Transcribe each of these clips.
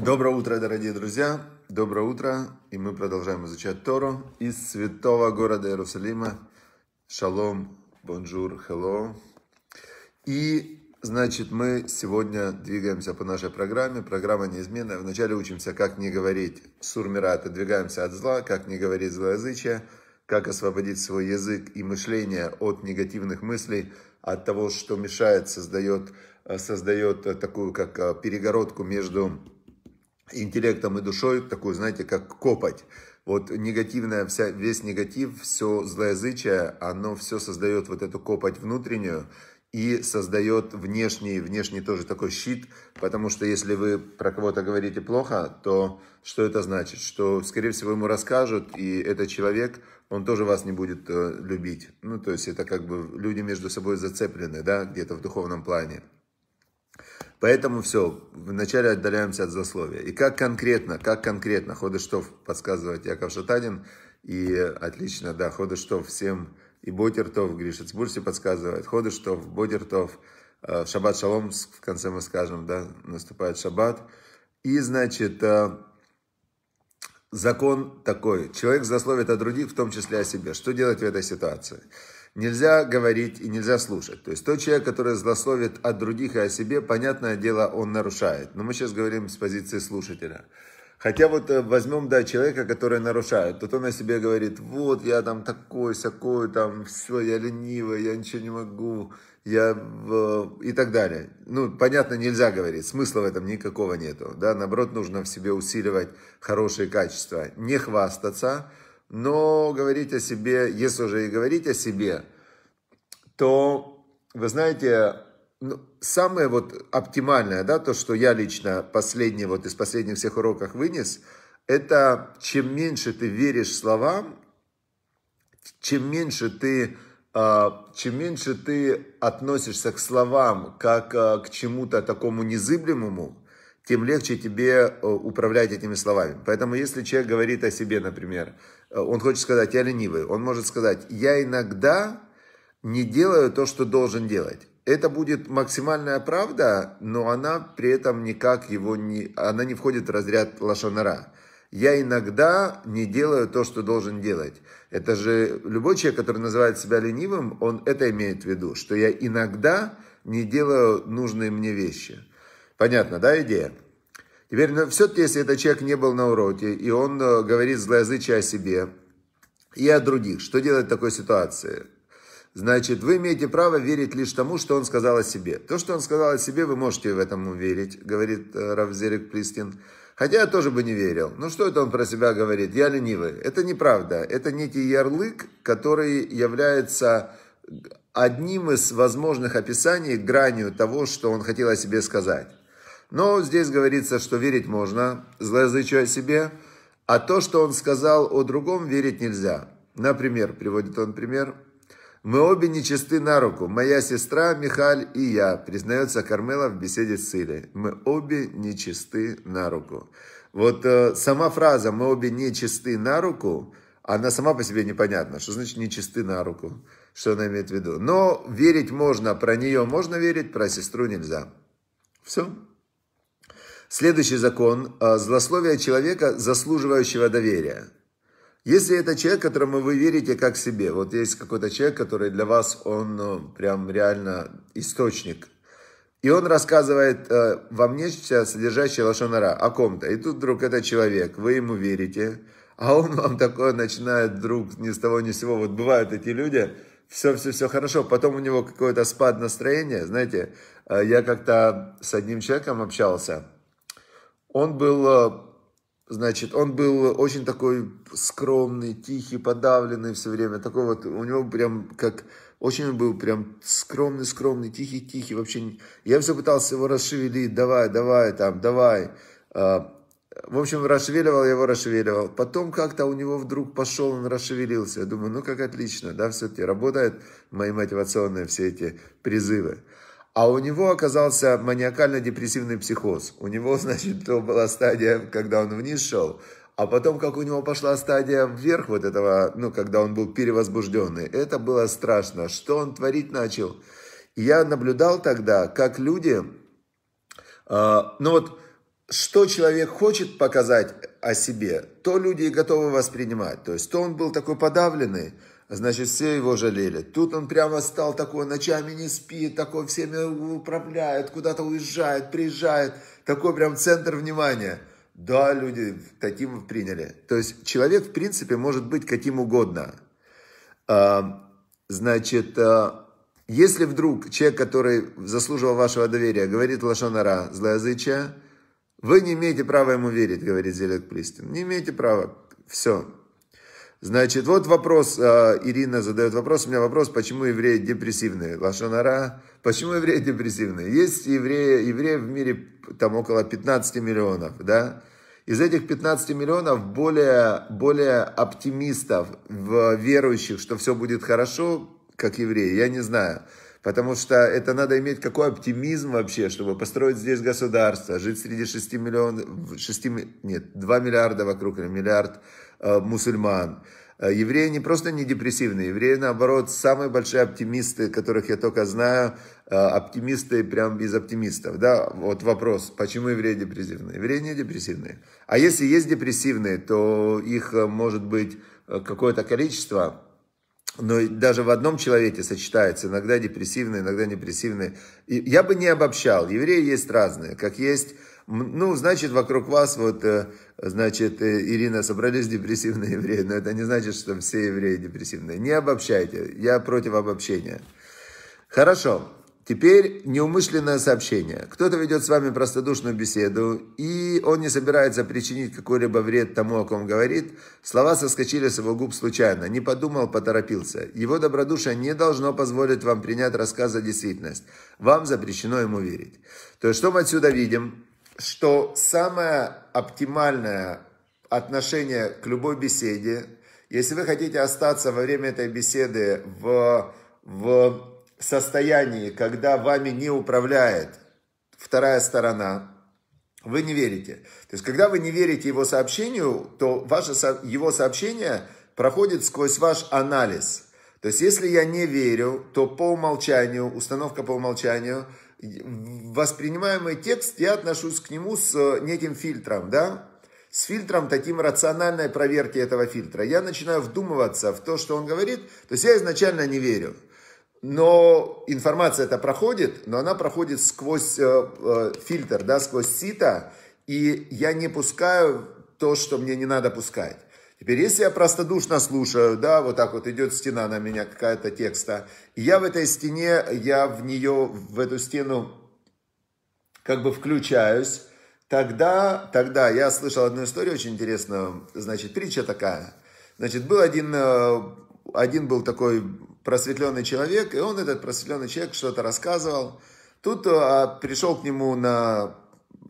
Доброе утро, дорогие друзья! Доброе утро! И мы продолжаем изучать Тору из святого города Иерусалима. Шалом, бонжур, хелло. И, значит, мы сегодня двигаемся по нашей программе. Программа неизменная. Вначале учимся, как не говорить сурмира, отодвигаемся от зла, как не говорить злоязычие, как освободить свой язык и мышление от негативных мыслей, от того, что мешает, создает, э, создает э, такую как э, перегородку между интеллектом и душой, такую, знаете, как копать Вот негативная вся, весь негатив, все злоязычие, оно все создает вот эту копать внутреннюю и создает внешний, внешний тоже такой щит, потому что если вы про кого-то говорите плохо, то что это значит? Что, скорее всего, ему расскажут, и этот человек, он тоже вас не будет э, любить. Ну, то есть это как бы люди между собой зацеплены, да, где-то в духовном плане. Поэтому все, вначале отдаляемся от засловия. И как конкретно, как конкретно, Ходыштов подсказывает Яков Шатанин, и отлично, да, Ходыштов всем, и Гриша Гришицбурси подсказывает, Ходыштов, Бодертов, э, Шаббат Шалом, в конце мы скажем, да, наступает Шаббат. И, значит, э, закон такой, человек засловит о других, в том числе о себе. Что делать в этой ситуации? нельзя говорить и нельзя слушать. То есть тот человек, который злословит о других и о себе, понятное дело, он нарушает. Но мы сейчас говорим с позиции слушателя. Хотя вот э, возьмем, да, человека, который нарушает, то он о себе говорит, вот я там такой, всякой, там все, я ленивый, я ничего не могу, я и так далее. Ну, понятно, нельзя говорить, смысла в этом никакого нету, да, наоборот, нужно в себе усиливать хорошие качества, не хвастаться, но говорить о себе, если уже и говорить о себе, то, вы знаете, ну, самое вот оптимальное, да, то, что я лично последний, вот из последних всех уроков вынес, это чем меньше ты веришь словам, чем меньше ты, а, чем меньше ты относишься к словам как а, к чему-то такому незыблемому, тем легче тебе э, управлять этими словами. Поэтому если человек говорит о себе, например, э, он хочет сказать «я ленивый», он может сказать «я иногда не делаю то, что должен делать». Это будет максимальная правда, но она при этом никак его не... Она не входит в разряд лошонара. Я иногда не делаю то, что должен делать. Это же любой человек, который называет себя ленивым, он это имеет в виду, что я иногда не делаю нужные мне вещи. Понятно, да, идея? Теперь, ну, все-таки, если этот человек не был на уроке, и он э, говорит злоязычие о себе и о других, что делать в такой ситуации? Значит, вы имеете право верить лишь тому, что он сказал о себе. То, что он сказал о себе, вы можете в этом верить, говорит э, Равзерик Плистин. Хотя я тоже бы не верил. Ну что это он про себя говорит? Я ленивый. Это неправда. Это некий ярлык, который является одним из возможных описаний, гранью того, что он хотел о себе сказать. Но здесь говорится, что верить можно, злоязычу о себе, а то, что он сказал о другом, верить нельзя. Например, приводит он пример, «Мы обе нечисты на руку, моя сестра Михаль и я», признается Кармела в беседе с Силей. «Мы обе нечисты на руку». Вот э, сама фраза «мы обе нечисты на руку», она сама по себе непонятна. Что значит нечисты на руку? Что она имеет в виду? Но верить можно, про нее можно верить, про сестру нельзя. Все. Следующий закон – злословие человека, заслуживающего доверия. Если это человек, которому вы верите как себе, вот есть какой-то человек, который для вас, он э, прям реально источник, и он рассказывает э, вам нечто, содержащее лошонара, о ком-то, и тут вдруг этот человек, вы ему верите, а он вам такое начинает вдруг ни с того ни с сего, вот бывают эти люди, все-все-все хорошо, потом у него какой-то спад настроения, знаете, э, я как-то с одним человеком общался – он был, э, значит, он был очень такой скромный, тихий, подавленный все время. Такой вот, у него прям как, очень был прям скромный, скромный, тихий, тихий. Вообще, я все пытался его расшевелить, давай, давай, там, давай. А, в общем, расшевеливал его, расшевеливал. Потом как-то у него вдруг пошел, он расшевелился. Я думаю, ну как отлично, да, все-таки работают мои мотивационные все эти призывы. А у него оказался маниакально-депрессивный психоз. У него, значит, то была стадия, когда он вниз шел, а потом, как у него пошла стадия вверх вот этого, ну, когда он был перевозбужденный, это было страшно. Что он творить начал? я наблюдал тогда, как люди, э, ну вот, что человек хочет показать о себе, то люди и готовы воспринимать. То есть, то он был такой подавленный, значит, все его жалели. Тут он прямо стал такой, ночами не спит, такой всеми управляет, куда-то уезжает, приезжает. Такой прям центр внимания. Да, люди таким приняли. То есть человек, в принципе, может быть каким угодно. А, значит, а, если вдруг человек, который заслуживал вашего доверия, говорит лошонара, злоязычие, вы не имеете права ему верить, говорит Зелек Плистин. Не имеете права. Все, Значит, вот вопрос, э, Ирина задает вопрос, у меня вопрос, почему евреи депрессивные? Лашонара, почему евреи депрессивные? Есть евреи, евреи в мире там около 15 миллионов, да? Из этих 15 миллионов более, более оптимистов, в верующих, что все будет хорошо, как евреи, я не знаю. Потому что это надо иметь какой оптимизм вообще, чтобы построить здесь государство, жить среди 6 миллионов, 6, нет, 2 миллиарда вокруг или миллиард Э, мусульман. Э, евреи не просто не депрессивные, евреи, наоборот, самые большие оптимисты, которых я только знаю, э, оптимисты прям без оптимистов. Да, вот вопрос, почему евреи депрессивные? Евреи не депрессивные. А если есть депрессивные, то их может быть какое-то количество, но даже в одном человеке сочетается иногда депрессивные, иногда непрессивные. И я бы не обобщал, евреи есть разные, как есть ну, значит, вокруг вас, вот, э, значит, э, Ирина, собрались депрессивные евреи, но это не значит, что все евреи депрессивные. Не обобщайте, я против обобщения. Хорошо, теперь неумышленное сообщение. Кто-то ведет с вами простодушную беседу, и он не собирается причинить какой-либо вред тому, о ком говорит. Слова соскочили с его губ случайно, не подумал, поторопился. Его добродушие не должно позволить вам принять рассказ за действительность. Вам запрещено ему верить. То есть, что мы отсюда видим? что самое оптимальное отношение к любой беседе, если вы хотите остаться во время этой беседы в, в состоянии, когда вами не управляет вторая сторона, вы не верите. То есть, когда вы не верите его сообщению, то ваше, его сообщение проходит сквозь ваш анализ. То есть, если я не верю, то по умолчанию, установка по умолчанию – воспринимаемый текст, я отношусь к нему с э, неким фильтром, да, с фильтром таким рациональной проверки этого фильтра. Я начинаю вдумываться в то, что он говорит, то есть я изначально не верю. Но информация это проходит, но она проходит сквозь э, э, фильтр, да, сквозь сито, и я не пускаю то, что мне не надо пускать. Теперь, если я простодушно слушаю, да, вот так вот идет стена на меня, какая-то текста, и я в этой стене, я в нее, в эту стену как бы включаюсь, тогда, тогда я слышал одну историю очень интересную, значит, притча такая. Значит, был один, э, один был такой просветленный человек, и он, этот просветленный человек, что-то рассказывал. Тут а, пришел к нему на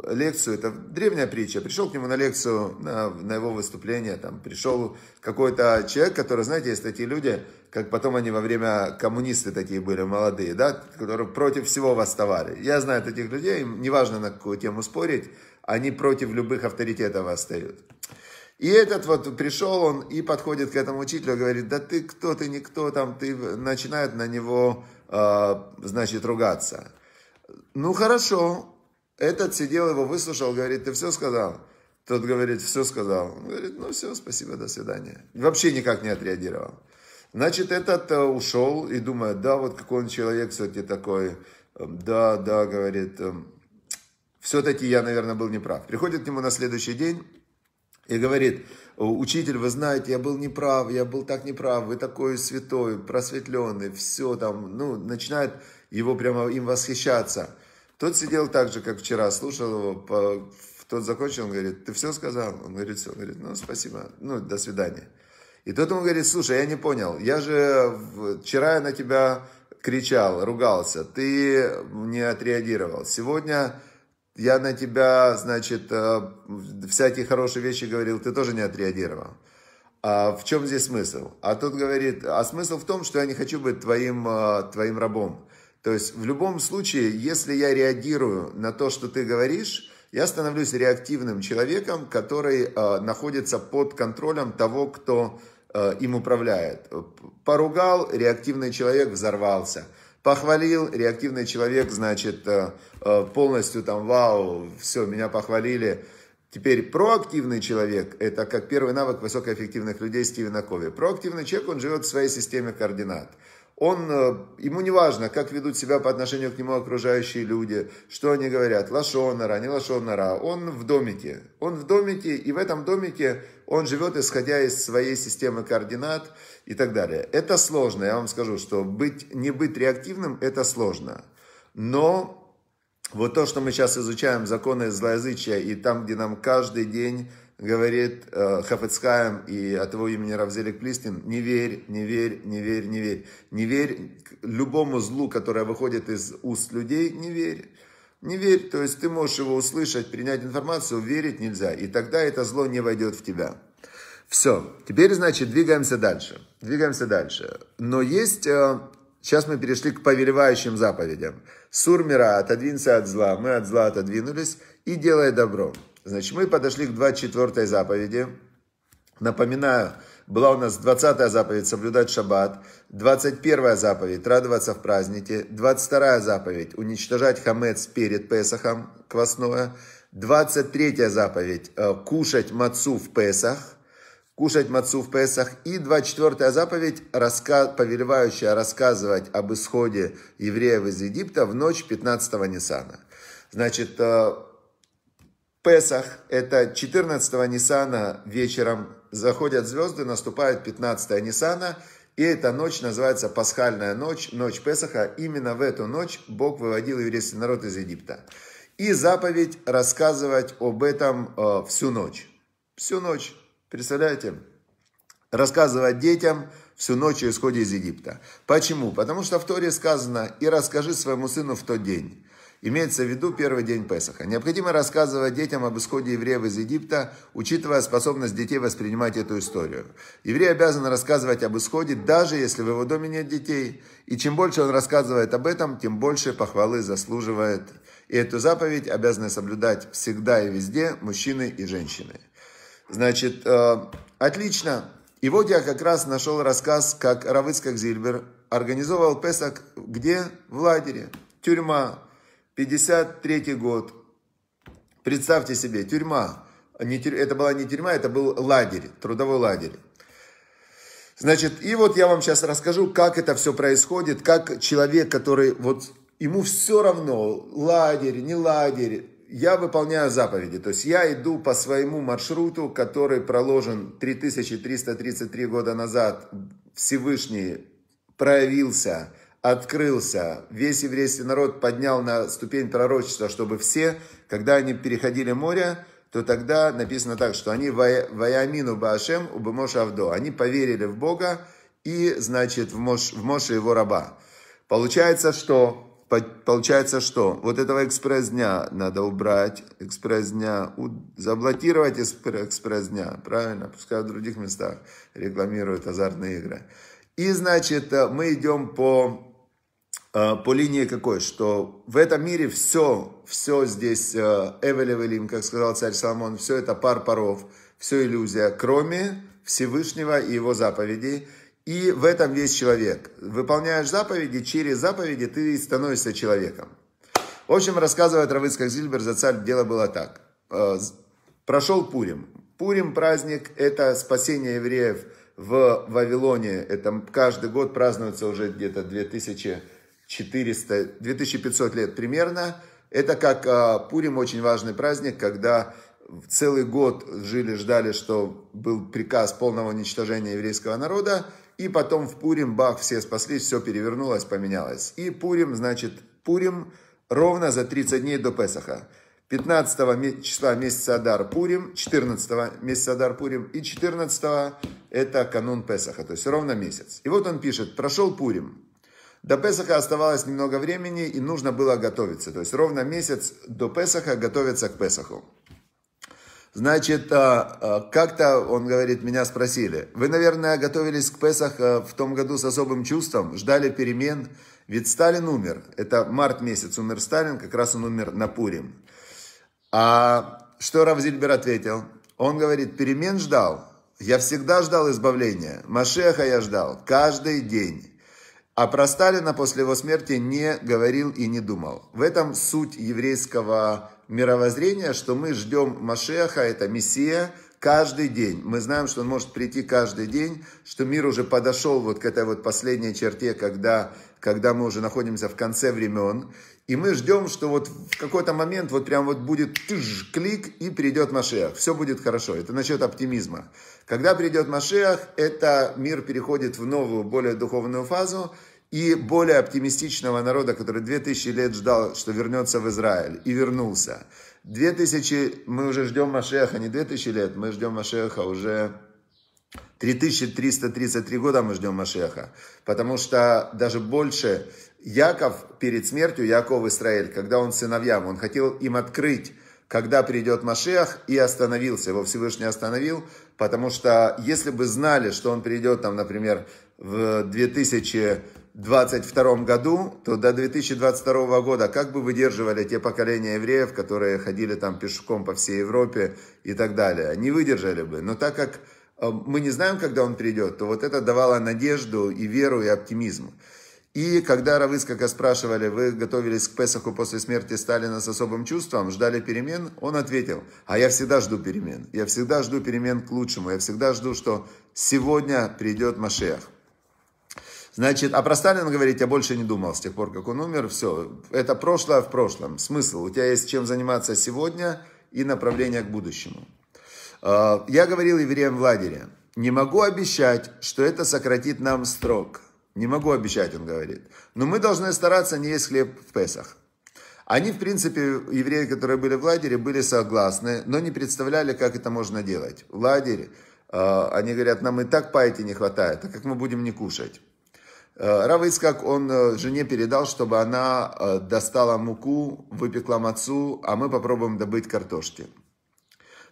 лекцию, это древняя притча, пришел к нему на лекцию, на, на его выступление, там, пришел какой-то человек, который, знаете, есть такие люди, как потом они во время коммунисты такие были, молодые, да, которые против всего восставали. Я знаю таких людей, им неважно на какую тему спорить, они против любых авторитетов восстают. И этот вот пришел он и подходит к этому учителю, говорит, да ты кто, ты никто, там, ты, начинает на него, э, значит, ругаться. Ну хорошо, этот сидел, его выслушал, говорит, ты все сказал? Тот говорит, все сказал. Он говорит, ну все, спасибо, до свидания. вообще никак не отреагировал. Значит, этот э, ушел и думает, да, вот какой он человек все-таки такой. Э, да, да, говорит, э, все-таки я, наверное, был неправ. Приходит к нему на следующий день и говорит, учитель, вы знаете, я был неправ, я был так неправ, вы такой святой, просветленный, все там, ну, начинает его прямо им восхищаться. Тот сидел так же, как вчера, слушал его, по... тот закончил, он говорит, ты все сказал? Он говорит, все. Он говорит, ну, спасибо, ну, до свидания. И тот ему говорит, слушай, я не понял, я же вчера на тебя кричал, ругался, ты не отреагировал. Сегодня я на тебя, значит, э, всякие хорошие вещи говорил, ты тоже не отреагировал. А в чем здесь смысл? А тот говорит, а смысл в том, что я не хочу быть твоим, э, твоим рабом. То есть в любом случае, если я реагирую на то, что ты говоришь, я становлюсь реактивным человеком, который э, находится под контролем того, кто э, им управляет. Поругал, реактивный человек взорвался. Похвалил, реактивный человек, значит, э, э полностью там, вау, все, меня похвалили. Теперь проактивный человек, это как первый навык высокоэффективных людей Стивена Кови. Проактивный человек, он живет в своей системе координат он, э, ему не важно, как ведут себя по отношению к нему окружающие люди, что они говорят, лошонара, не лошонара, он в домике. Он в домике, и в этом домике он живет, исходя из своей системы координат и так далее. Это сложно, я вам скажу, что быть, не быть реактивным – это сложно. Но вот то, что мы сейчас изучаем, законы злоязычия, и там, где нам каждый день говорит э, Хафицкаем и от его имени Равзелик Плистин, не верь, не верь, не верь, не верь. Не верь любому злу, которое выходит из уст людей, не верь. Не верь, то есть ты можешь его услышать, принять информацию, верить нельзя. И тогда это зло не войдет в тебя. Все, теперь, значит, двигаемся дальше. Двигаемся дальше. Но есть, э, сейчас мы перешли к повелевающим заповедям. Сурмира, отодвинься от зла, мы от зла отодвинулись, и делай добро. Значит, мы подошли к 24 заповеди. Напоминаю, была у нас 20 заповедь соблюдать шаббат, 21 заповедь радоваться в празднике, 22 заповедь уничтожать хамец перед Песахом квасное, 23 заповедь э, кушать мацу в Песах, кушать мацу в Песах. И 24 заповедь, раска... повелевающая рассказывать об исходе евреев из Египта в ночь 15 Нисана. Значит, э, Песах, это 14-го Ниссана вечером заходят звезды, наступает 15-е Ниссана, и эта ночь называется Пасхальная ночь, ночь Песаха. Именно в эту ночь Бог выводил еврейский народ из Египта. И заповедь рассказывать об этом э, всю ночь. Всю ночь, представляете? Рассказывать детям всю ночь о исходе из Египта. Почему? Потому что в Торе сказано «И расскажи своему сыну в тот день». Имеется в виду первый день Песаха. Необходимо рассказывать детям об исходе евреев из Египта, учитывая способность детей воспринимать эту историю. Еврей обязан рассказывать об исходе, даже если в его доме нет детей. И чем больше он рассказывает об этом, тем больше похвалы заслуживает. И эту заповедь обязаны соблюдать всегда и везде мужчины и женщины. Значит, э, отлично. И вот я как раз нашел рассказ, как Равыцкак Зильбер организовал Песах где? В лагере. Тюрьма 53 год. Представьте себе, тюрьма. не Это была не тюрьма, это был лагерь, трудовой лагерь. Значит, и вот я вам сейчас расскажу, как это все происходит, как человек, который вот ему все равно, лагерь, не лагерь, я выполняю заповеди. То есть я иду по своему маршруту, который проложен 3333 года назад. Всевышний проявился открылся. Весь еврейский народ поднял на ступень пророчества, чтобы все, когда они переходили море, то тогда написано так, что они ваямину баашем убымош авдо. Они поверили в Бога и, значит, в, Мош, в Моше его раба. Получается, что Получается, что вот этого экспресс-дня надо убрать, экспресс-дня, у... заблокировать экспресс-дня, правильно? Пускай в других местах рекламируют азартные игры. И, значит, мы идем по Э, по линии какой, что в этом мире все, все здесь э, Эвелевелим, как сказал царь Соломон, все это пар паров, все иллюзия, кроме Всевышнего и его заповедей. И в этом весь человек. Выполняешь заповеди, через заповеди ты становишься человеком. В общем, рассказывает Равыцкак Зильбер, за царь дело было так. Э, Прошел Пурим. Пурим праздник – это спасение евреев в Вавилоне. Это каждый год празднуется уже где-то 2000 400, 2500 лет примерно. Это как а, Пурим, очень важный праздник, когда целый год жили, ждали, что был приказ полного уничтожения еврейского народа, и потом в Пурим, бах, все спаслись, все перевернулось, поменялось. И Пурим, значит, Пурим ровно за 30 дней до Песаха. 15 числа месяца Адар Пурим, 14 месяца Адар Пурим и 14 это канун Песаха, то есть ровно месяц. И вот он пишет, прошел Пурим, до Песаха оставалось немного времени, и нужно было готовиться. То есть ровно месяц до Песаха готовиться к Песаху. Значит, а, а, как-то, он говорит, меня спросили, вы, наверное, готовились к Песах в том году с особым чувством, ждали перемен, ведь Сталин умер. Это март месяц умер Сталин, как раз он умер на Пурим. А что Равзильбер ответил? Он говорит, перемен ждал. Я всегда ждал избавления. Машеха я ждал. Каждый день. А про Сталина после его смерти не говорил и не думал. В этом суть еврейского мировоззрения, что мы ждем Машеха, это Мессия, каждый день. Мы знаем, что он может прийти каждый день, что мир уже подошел вот к этой вот последней черте, когда, когда мы уже находимся в конце времен. И мы ждем, что вот в какой-то момент вот прям вот будет тыж, клик и придет Машех. Все будет хорошо. Это насчет оптимизма. Когда придет Машех, это мир переходит в новую, более духовную фазу и более оптимистичного народа, который 2000 лет ждал, что вернется в Израиль, и вернулся. Две тысячи, мы уже ждем Машеха, не две тысячи лет, мы ждем Машеха уже 3333 года мы ждем Машеха, потому что даже больше Яков перед смертью, Яков Израиль, когда он сыновьям, он хотел им открыть, когда придет Машех, и остановился, его Всевышний остановил, потому что если бы знали, что он придет, там, например, в 2000 2022 году, то до 2022 года как бы выдерживали те поколения евреев, которые ходили там пешком по всей Европе и так далее. Не выдержали бы. Но так как э, мы не знаем, когда он придет, то вот это давало надежду и веру, и оптимизм. И когда Равыскака спрашивали, вы готовились к Песаху после смерти Сталина с особым чувством, ждали перемен, он ответил, а я всегда жду перемен, я всегда жду перемен к лучшему, я всегда жду, что сегодня придет Машех. Значит, а про Сталина говорить я больше не думал с тех пор, как он умер. Все, это прошлое в прошлом. Смысл. У тебя есть чем заниматься сегодня и направление к будущему. А, я говорил евреям в лагере. Не могу обещать, что это сократит нам строк. Не могу обещать, он говорит. Но мы должны стараться не есть хлеб в Песах. Они, в принципе, евреи, которые были в лагере, были согласны, но не представляли, как это можно делать. В лагере а, они говорят, нам и так паэти не хватает, а как мы будем не кушать? Э, Рав Искак, он э, жене передал, чтобы она э, достала муку, выпекла мацу, а мы попробуем добыть картошки.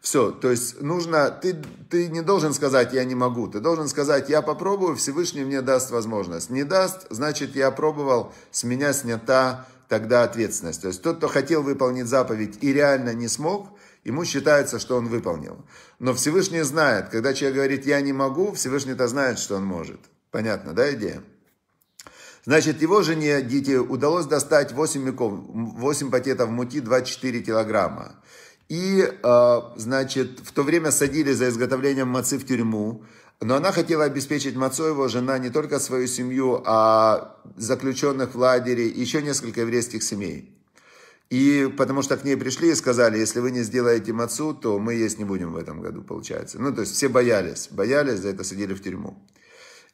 Все, то есть нужно, ты, ты не должен сказать «я не могу», ты должен сказать «я попробую, Всевышний мне даст возможность». Не даст, значит я пробовал, с меня снята тогда ответственность. То есть тот, кто хотел выполнить заповедь и реально не смог, ему считается, что он выполнил. Но Всевышний знает, когда человек говорит «я не могу», Всевышний-то знает, что он может. Понятно, да, идея? Значит, его жене Дите удалось достать 8 мяков, 8 пакетов мути 24 килограмма. И, а, значит, в то время садили за изготовлением мацы в тюрьму. Но она хотела обеспечить Мацо, его жена, не только свою семью, а заключенных в лагере, еще несколько еврейских семей. И потому что к ней пришли и сказали, если вы не сделаете мацу, то мы есть не будем в этом году, получается. Ну, то есть все боялись, боялись, за это садили в тюрьму.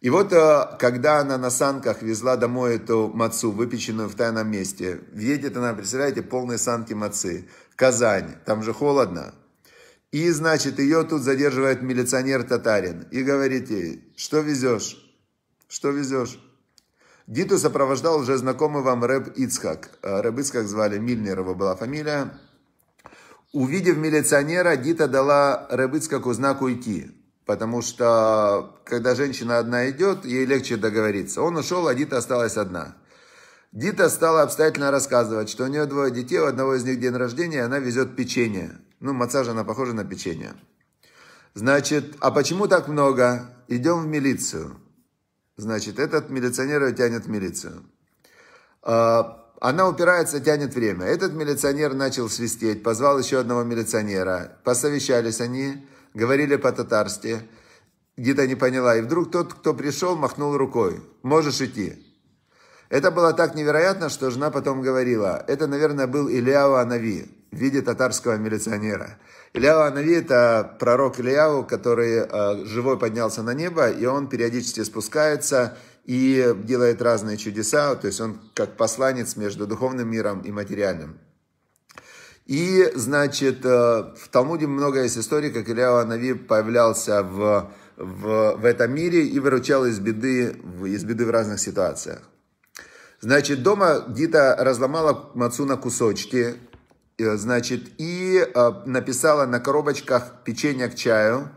И вот, э, когда она на санках везла домой эту мацу, выпеченную в тайном месте, едет она, представляете, полные санки мацы, Казань, там же холодно. И, значит, ее тут задерживает милиционер-татарин и говорит ей, что везешь, что везешь. Диту сопровождал уже знакомый вам Рэб Ицхак. Э, Рэб Ицхак звали Мильнерова была фамилия. Увидев милиционера, Дита дала Рэб Ицхаку знак уйти. Потому что, когда женщина одна идет, ей легче договориться. Он ушел, а Дита осталась одна. Дита стала обстоятельно рассказывать, что у нее двое детей, у одного из них день рождения, и она везет печенье. Ну, массаж, она похожа на печенье. Значит, а почему так много? Идем в милицию. Значит, этот милиционер ее тянет в милицию. А, она упирается, тянет время. Этот милиционер начал свистеть, позвал еще одного милиционера. Посовещались они говорили по-татарски. Гита не поняла, и вдруг тот, кто пришел, махнул рукой. «Можешь идти». Это было так невероятно, что жена потом говорила, это, наверное, был Ильяу Анави в виде татарского милиционера. Ильяу Анави – это пророк Ильяу, который э, живой поднялся на небо, и он периодически спускается и делает разные чудеса, то есть он как посланец между духовным миром и материальным. И, значит, э, в Талмуде много есть истории, как Илья Нави появлялся в, в, в этом мире и выручал из беды, из беды в разных ситуациях. Значит, дома Гита разломала мацу на кусочки, э, значит, и э, написала на коробочках печенье к чаю,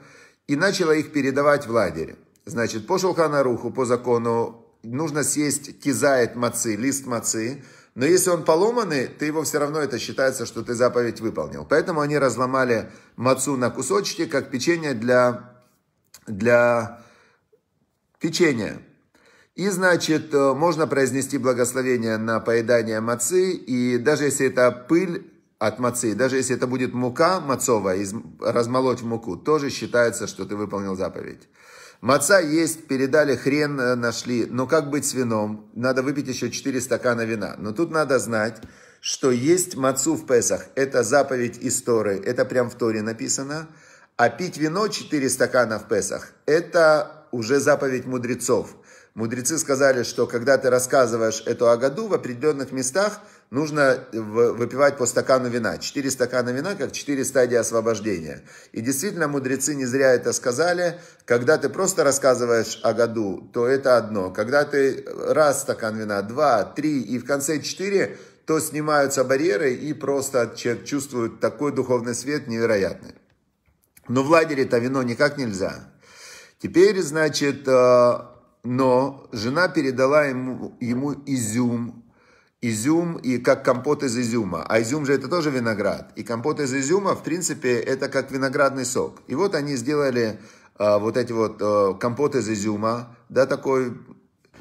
и начала их передавать в лагерь. Значит, по Шулханаруху, по закону, нужно съесть кизает мацы, лист мацы, но если он поломанный, ты его все равно, это считается, что ты заповедь выполнил. Поэтому они разломали мацу на кусочки, как печенье для, для печенья. И, значит, э, можно произнести благословение на поедание мацы, и даже если это пыль от мацы, даже если это будет мука мацовая, размолоть в муку, тоже считается, что ты выполнил заповедь. Маца есть, передали, хрен э, нашли. Но как быть с вином? Надо выпить еще 4 стакана вина. Но тут надо знать, что есть мацу в Песах. Это заповедь из Торы. Это прям в Торе написано. А пить вино 4 стакана в Песах – это уже заповедь мудрецов. Мудрецы сказали, что когда ты рассказываешь эту агаду, в определенных местах нужно э, выпивать по стакану вина. Четыре стакана вина, как четыре стадии освобождения. И действительно, мудрецы не зря это сказали. Когда ты просто рассказываешь агаду, то это одно. Когда ты э, раз стакан вина, два, три и в конце четыре, то снимаются барьеры и просто человек чувствует такой духовный свет невероятный. Но в лагере-то вино никак нельзя. Теперь, значит, э, но жена передала ему, ему изюм, изюм и как компот из изюма. А изюм же это тоже виноград. И компот из изюма, в принципе, это как виноградный сок. И вот они сделали э, вот эти вот э, компот из изюма, да, такой,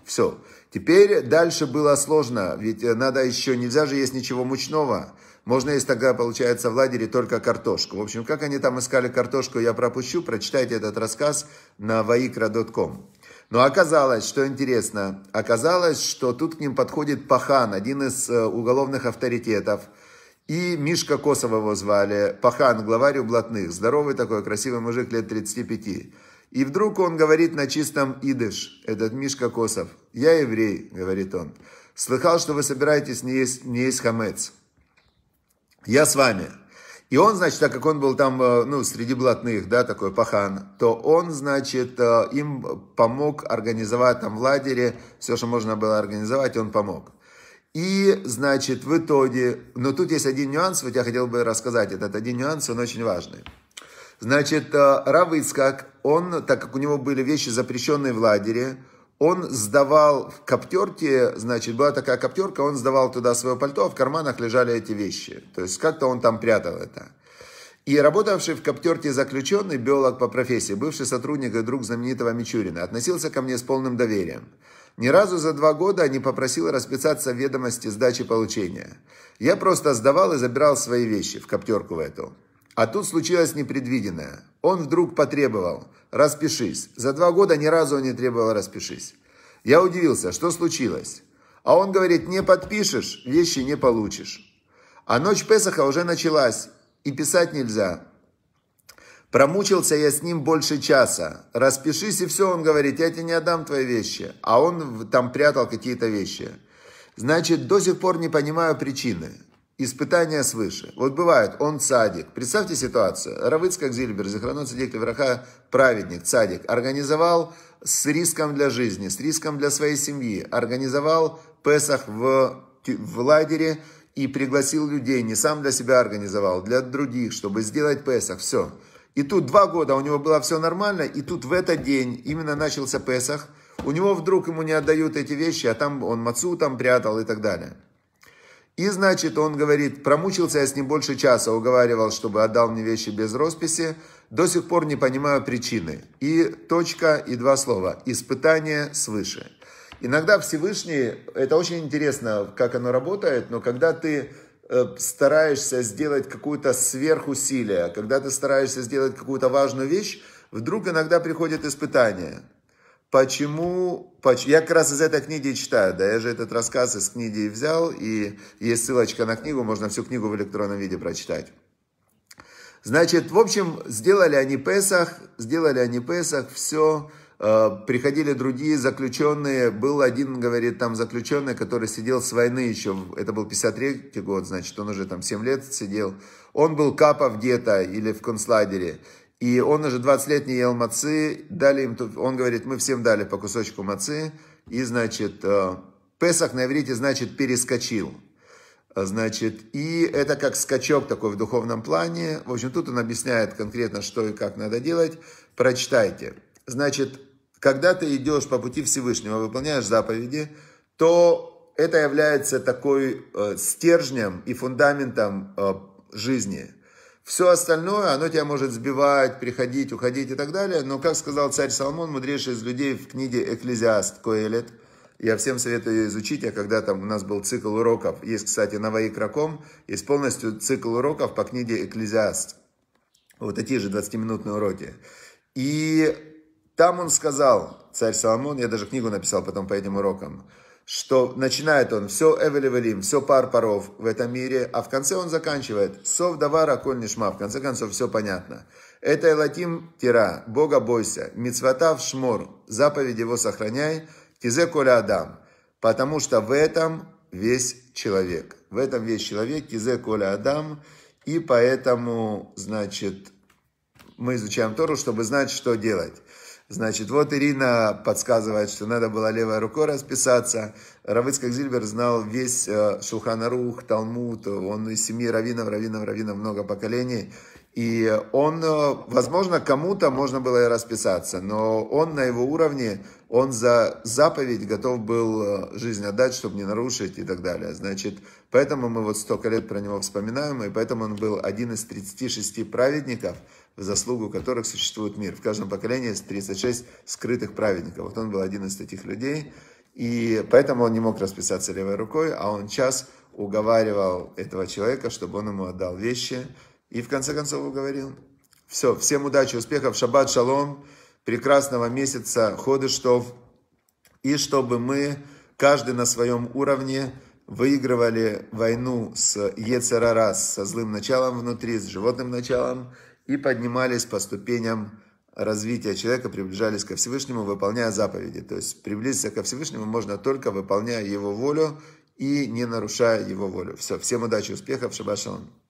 все. Теперь дальше было сложно, ведь э, надо еще, нельзя же есть ничего мучного. Можно есть тогда, получается, в лагере только картошку. В общем, как они там искали картошку, я пропущу. Прочитайте этот рассказ на vaikra.com. Но оказалось, что интересно, оказалось, что тут к ним подходит Пахан, один из э, уголовных авторитетов, и Мишка Косова его звали, Пахан, главарь блатных, здоровый такой, красивый мужик лет 35. И вдруг он говорит на чистом идыш, этот Мишка Косов. «Я еврей», — говорит он. «Слыхал, что вы собираетесь не есть, не есть хамец. Я с вами». И он, значит, так как он был там, э, ну, среди блатных, да, такой пахан, то он, значит, э, им помог организовать там в лагере все, что можно было организовать, он помог. И, значит, в итоге, но тут есть один нюанс, вот я хотел бы рассказать этот один нюанс, он очень важный. Значит, э, Равыцкак, он, так как у него были вещи запрещенные в лагере, он сдавал в коптерке, значит, была такая коптерка, он сдавал туда свое пальто, а в карманах лежали эти вещи. То есть как-то он там прятал это. И работавший в коптерке заключенный, биолог по профессии, бывший сотрудник и друг знаменитого Мичурина, относился ко мне с полным доверием. Ни разу за два года не попросил расписаться в ведомости сдачи получения. Я просто сдавал и забирал свои вещи в коптерку в эту. А тут случилось непредвиденное. Он вдруг потребовал «распишись». За два года ни разу он не требовал «распишись». Я удивился, что случилось. А он говорит «не подпишешь, вещи не получишь». А ночь Песаха уже началась, и писать нельзя. Промучился я с ним больше часа. Распишись и все, он говорит, я тебе не отдам твои вещи. А он там прятал какие-то вещи. Значит, до сих пор не понимаю причины. Испытание свыше. Вот бывает, он цадик. Представьте ситуацию. Равыцкак Зильбер, Захрану Цадик Левраха, праведник, цадик, организовал с риском для жизни, с риском для своей семьи, организовал Песах в, в лагере и пригласил людей, не сам для себя организовал, для других, чтобы сделать Песах, все. И тут два года у него было все нормально, и тут в этот день именно начался Песах, у него вдруг ему не отдают эти вещи, а там он мацу там прятал и так далее. И, значит, он говорит, промучился я с ним больше часа, уговаривал, чтобы отдал мне вещи без росписи, до сих пор не понимаю причины. И точка, и два слова. Испытание свыше. Иногда Всевышний, это очень интересно, как оно работает, но когда ты э, стараешься сделать какую то сверхусилие, когда ты стараешься сделать какую-то важную вещь, вдруг иногда приходит испытание – Почему, Я как раз из этой книги читаю, да, я же этот рассказ из книги взял, и есть ссылочка на книгу, можно всю книгу в электронном виде прочитать. Значит, в общем, сделали они Песах, сделали они Песах, все, э, приходили другие заключенные, был один, говорит, там заключенный, который сидел с войны еще, это был 53-й год, значит, он уже там 7 лет сидел, он был капов где-то или в концлагере, и он уже 20 лет не ел мацы, дали им, он говорит, мы всем дали по кусочку мацы, и, значит, э, Песах на иврите значит перескочил. Значит, и это как скачок такой в духовном плане. В общем, тут он объясняет конкретно, что и как надо делать. Прочитайте. Значит, когда ты идешь по пути Всевышнего, выполняешь заповеди, то это является такой э, стержнем и фундаментом э, жизни – все остальное, оно тебя может сбивать, приходить, уходить и так далее. Но, как сказал царь Соломон, мудрейший из людей в книге «Экклезиаст» Коэлет, я всем советую ее изучить, я когда там у нас был цикл уроков, есть, кстати, «Новоикроком», есть полностью цикл уроков по книге «Экклезиаст». Вот эти же 20-минутные уроки. И там он сказал, царь Соломон, я даже книгу написал потом по этим урокам, что начинает он все эвелевелим, все пар паров в этом мире, а в конце он заканчивает сов давара коль нишма, в конце концов все понятно. Это Элатим Тира, Бога бойся, Мицватав Шмор, заповедь его сохраняй, Кизе Коля Адам, потому что в этом весь человек. В этом весь человек, Кизе Коля Адам, и поэтому, значит, мы изучаем Тору, чтобы знать, что делать. Значит, вот Ирина подсказывает, что надо было левой рукой расписаться. Равыцкак Зильбер знал весь э, Шулханарух, Талмуд, он из семьи раввинов, раввинов, раввинов много поколений. И он, э, возможно, кому-то можно было и расписаться, но он на его уровне, он за заповедь готов был э, жизнь отдать, чтобы не нарушить и так далее. Значит, поэтому мы вот столько лет про него вспоминаем, и поэтому он был один из 36 праведников, в заслугу которых существует мир. В каждом поколении есть 36 скрытых праведников. Вот он был один из таких людей, и поэтому он не мог расписаться левой рукой, а он час уговаривал этого человека, чтобы он ему отдал вещи, и в конце концов говорил, все, всем удачи, успехов, шаббат, шалом, прекрасного месяца, ходы штов. И чтобы мы, каждый на своем уровне, выигрывали войну с Ецерарас со злым началом внутри, с животным началом, и поднимались по ступеням развития человека, приближались ко Всевышнему, выполняя заповеди. То есть приблизиться ко Всевышнему можно только выполняя его волю и не нарушая его волю. Все, всем удачи, успехов, Шаббат Шалом